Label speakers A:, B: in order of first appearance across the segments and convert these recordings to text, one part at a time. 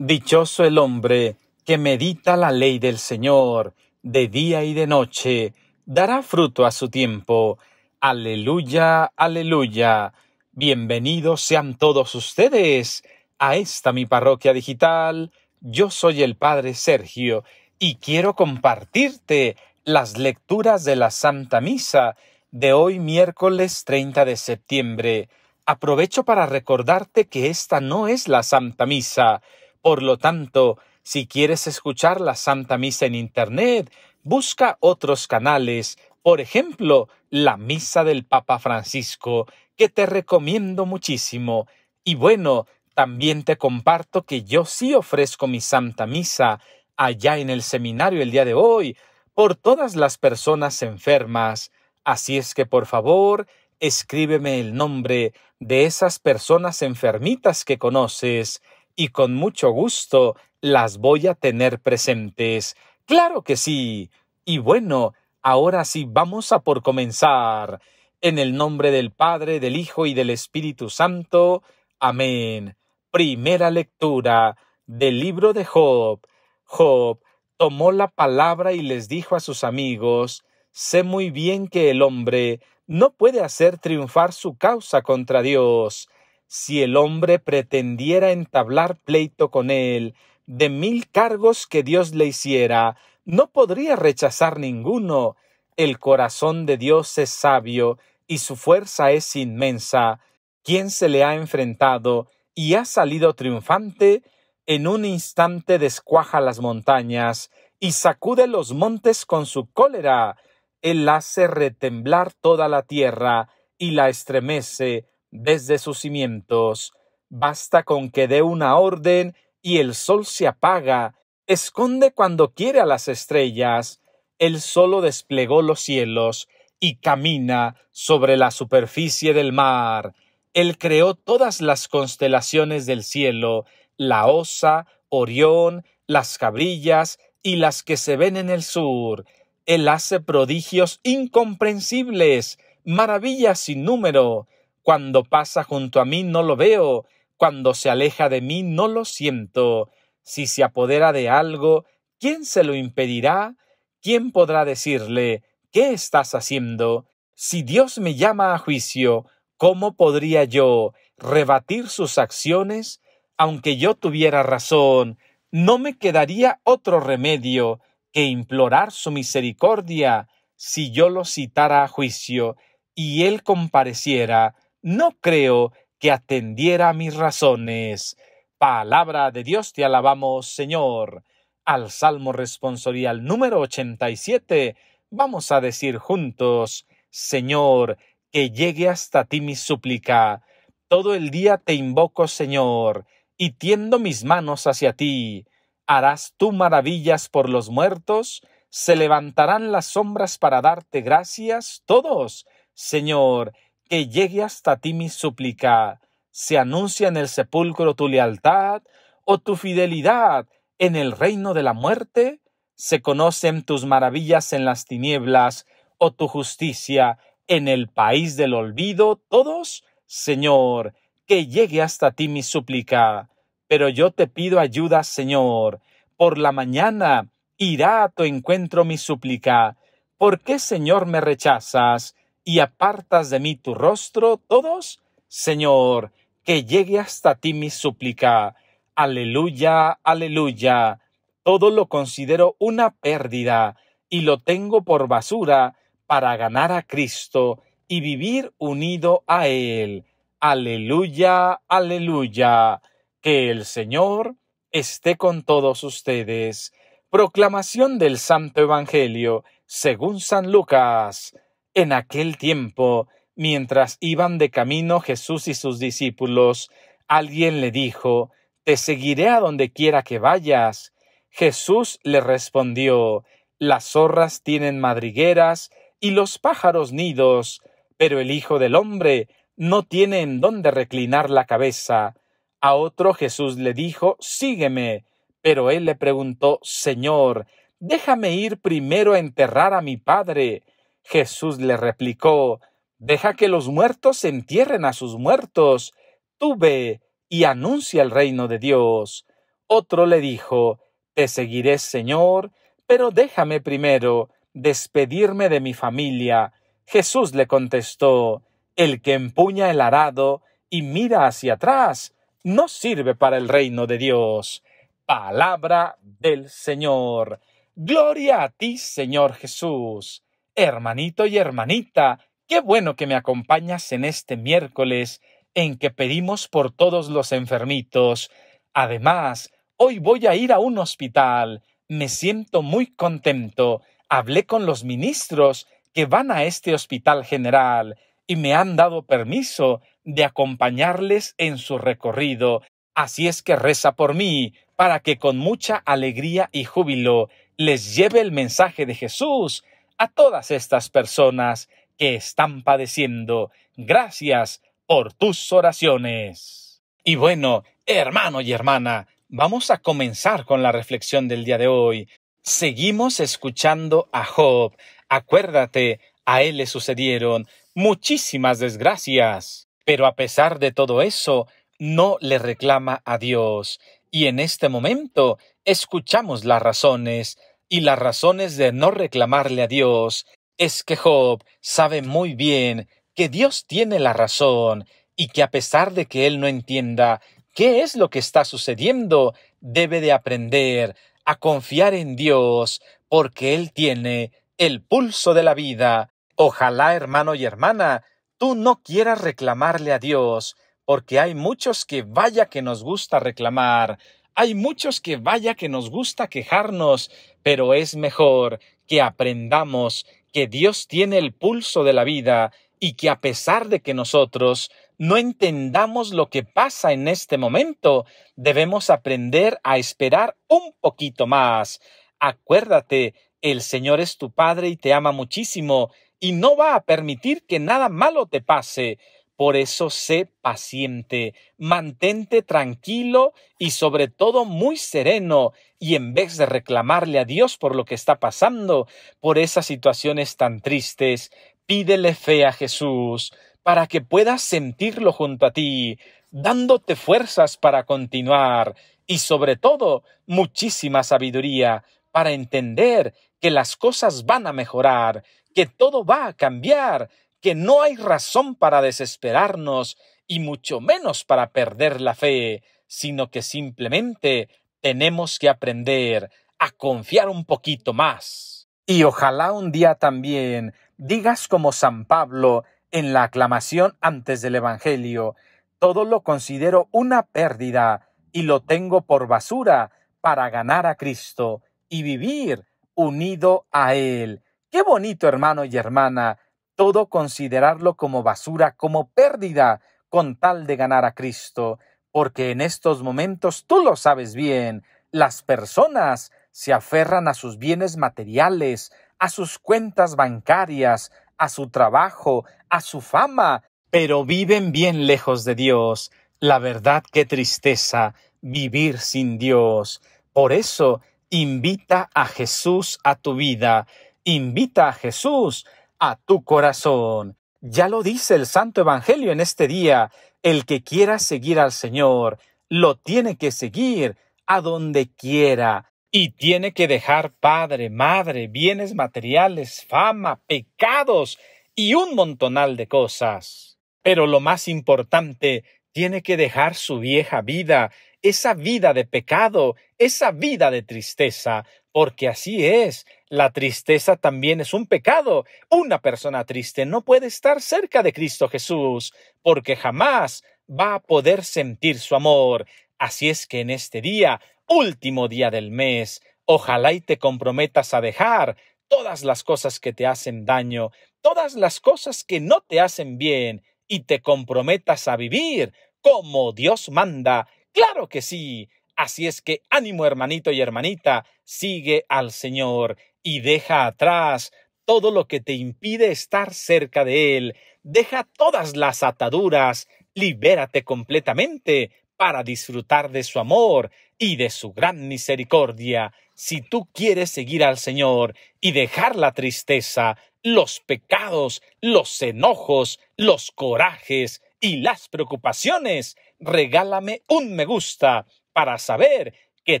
A: Dichoso el hombre que medita la ley del Señor de día y de noche, dará fruto a su tiempo. Aleluya, aleluya. Bienvenidos sean todos ustedes a esta mi parroquia digital. Yo soy el Padre Sergio y quiero compartirte las lecturas de la Santa Misa de hoy miércoles 30 de septiembre. Aprovecho para recordarte que esta no es la Santa Misa, por lo tanto, si quieres escuchar la Santa Misa en Internet, busca otros canales, por ejemplo, la Misa del Papa Francisco, que te recomiendo muchísimo. Y bueno, también te comparto que yo sí ofrezco mi Santa Misa allá en el seminario el día de hoy por todas las personas enfermas. Así es que por favor, escríbeme el nombre de esas personas enfermitas que conoces y con mucho gusto las voy a tener presentes. Claro que sí. Y bueno, ahora sí vamos a por comenzar. En el nombre del Padre, del Hijo y del Espíritu Santo. Amén. Primera lectura del libro de Job. Job tomó la palabra y les dijo a sus amigos, sé muy bien que el hombre no puede hacer triunfar su causa contra Dios si el hombre pretendiera entablar pleito con él, de mil cargos que Dios le hiciera, no podría rechazar ninguno. El corazón de Dios es sabio y su fuerza es inmensa. ¿Quién se le ha enfrentado y ha salido triunfante, en un instante descuaja las montañas y sacude los montes con su cólera. Él hace retemblar toda la tierra y la estremece desde sus cimientos. Basta con que dé una orden y el sol se apaga, esconde cuando quiere a las estrellas, él solo desplegó los cielos y camina sobre la superficie del mar. Él creó todas las constelaciones del cielo, la Osa, Orión, las Cabrillas y las que se ven en el sur. Él hace prodigios incomprensibles, maravillas sin número. Cuando pasa junto a mí no lo veo, cuando se aleja de mí no lo siento. Si se apodera de algo, ¿quién se lo impedirá? ¿Quién podrá decirle, ¿qué estás haciendo? Si Dios me llama a juicio, ¿cómo podría yo rebatir sus acciones? Aunque yo tuviera razón, no me quedaría otro remedio que implorar su misericordia si yo lo citara a juicio y él compareciera no creo que atendiera a mis razones. Palabra de Dios te alabamos, Señor. Al Salmo responsorial número 87 vamos a decir juntos, Señor, que llegue hasta ti mi súplica. Todo el día te invoco, Señor, y tiendo mis manos hacia ti. Harás tú maravillas por los muertos, se levantarán las sombras para darte gracias todos, Señor, que llegue hasta ti mi súplica. Se anuncia en el sepulcro tu lealtad o tu fidelidad en el reino de la muerte. Se conocen tus maravillas en las tinieblas o tu justicia en el país del olvido. Todos, Señor, que llegue hasta ti mi súplica. Pero yo te pido ayuda, Señor. Por la mañana irá a tu encuentro mi súplica. ¿Por qué, Señor, me rechazas? y apartas de mí tu rostro, todos, Señor, que llegue hasta ti mi súplica. Aleluya, aleluya. Todo lo considero una pérdida y lo tengo por basura para ganar a Cristo y vivir unido a Él. Aleluya, aleluya. Que el Señor esté con todos ustedes. Proclamación del Santo Evangelio según San Lucas. En aquel tiempo, mientras iban de camino Jesús y sus discípulos, alguien le dijo, Te seguiré a donde quiera que vayas. Jesús le respondió, Las zorras tienen madrigueras y los pájaros nidos, pero el Hijo del hombre no tiene en dónde reclinar la cabeza. A otro Jesús le dijo, Sígueme. Pero él le preguntó, Señor, déjame ir primero a enterrar a mi padre. Jesús le replicó, Deja que los muertos entierren a sus muertos, tú ve y anuncia el reino de Dios. Otro le dijo, Te seguiré, Señor, pero déjame primero despedirme de mi familia. Jesús le contestó, El que empuña el arado y mira hacia atrás, no sirve para el reino de Dios. Palabra del Señor. Gloria a ti, Señor Jesús hermanito y hermanita, qué bueno que me acompañas en este miércoles en que pedimos por todos los enfermitos. Además, hoy voy a ir a un hospital. Me siento muy contento. Hablé con los ministros que van a este hospital general y me han dado permiso de acompañarles en su recorrido. Así es que reza por mí, para que con mucha alegría y júbilo les lleve el mensaje de Jesús a todas estas personas que están padeciendo. Gracias por tus oraciones. Y bueno, hermano y hermana, vamos a comenzar con la reflexión del día de hoy. Seguimos escuchando a Job. Acuérdate, a él le sucedieron muchísimas desgracias, pero a pesar de todo eso, no le reclama a Dios. Y en este momento escuchamos las razones y las razones de no reclamarle a Dios es que Job sabe muy bien que Dios tiene la razón y que a pesar de que él no entienda qué es lo que está sucediendo, debe de aprender a confiar en Dios porque él tiene el pulso de la vida. Ojalá, hermano y hermana, tú no quieras reclamarle a Dios, porque hay muchos que vaya que nos gusta reclamar, hay muchos que vaya que nos gusta quejarnos, pero es mejor que aprendamos que Dios tiene el pulso de la vida y que a pesar de que nosotros no entendamos lo que pasa en este momento, debemos aprender a esperar un poquito más. Acuérdate, el Señor es tu Padre y te ama muchísimo, y no va a permitir que nada malo te pase. Por eso sé paciente, mantente tranquilo y sobre todo muy sereno, y en vez de reclamarle a Dios por lo que está pasando, por esas situaciones tan tristes, pídele fe a Jesús para que puedas sentirlo junto a ti, dándote fuerzas para continuar y sobre todo muchísima sabiduría para entender que las cosas van a mejorar, que todo va a cambiar, que no hay razón para desesperarnos y mucho menos para perder la fe, sino que simplemente tenemos que aprender a confiar un poquito más. Y ojalá un día también digas como San Pablo en la aclamación antes del Evangelio, todo lo considero una pérdida y lo tengo por basura para ganar a Cristo y vivir unido a Él. Qué bonito, hermano y hermana, todo considerarlo como basura, como pérdida, con tal de ganar a Cristo, porque en estos momentos tú lo sabes bien, las personas se aferran a sus bienes materiales, a sus cuentas bancarias, a su trabajo, a su fama, pero viven bien lejos de Dios. La verdad, qué tristeza vivir sin Dios. Por eso, invita a Jesús a tu vida, invita a Jesús a tu corazón. Ya lo dice el Santo Evangelio en este día, el que quiera seguir al Señor, lo tiene que seguir a donde quiera, y tiene que dejar padre, madre, bienes materiales, fama, pecados y un montonal de cosas. Pero lo más importante, tiene que dejar su vieja vida esa vida de pecado, esa vida de tristeza, porque así es, la tristeza también es un pecado. Una persona triste no puede estar cerca de Cristo Jesús, porque jamás va a poder sentir su amor. Así es que en este día, último día del mes, ojalá y te comprometas a dejar todas las cosas que te hacen daño, todas las cosas que no te hacen bien, y te comprometas a vivir como Dios manda Claro que sí. Así es que ánimo hermanito y hermanita, sigue al Señor y deja atrás todo lo que te impide estar cerca de Él. Deja todas las ataduras, libérate completamente para disfrutar de su amor y de su gran misericordia. Si tú quieres seguir al Señor y dejar la tristeza, los pecados, los enojos, los corajes y las preocupaciones, regálame un me gusta para saber que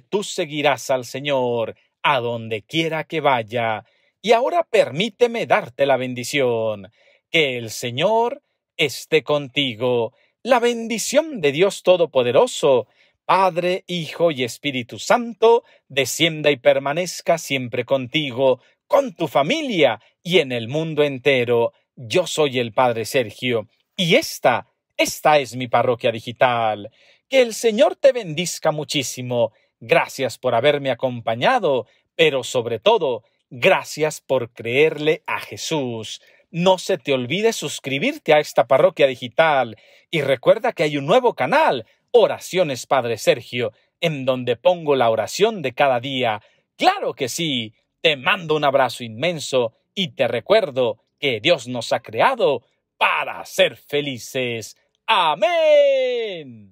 A: tú seguirás al Señor a donde quiera que vaya. Y ahora permíteme darte la bendición. Que el Señor esté contigo. La bendición de Dios Todopoderoso, Padre, Hijo y Espíritu Santo, descienda y permanezca siempre contigo, con tu familia y en el mundo entero. Yo soy el Padre Sergio, y esta esta es mi parroquia digital. Que el Señor te bendizca muchísimo. Gracias por haberme acompañado, pero sobre todo, gracias por creerle a Jesús. No se te olvide suscribirte a esta parroquia digital y recuerda que hay un nuevo canal, Oraciones Padre Sergio, en donde pongo la oración de cada día. Claro que sí. Te mando un abrazo inmenso y te recuerdo que Dios nos ha creado para ser felices. Amén.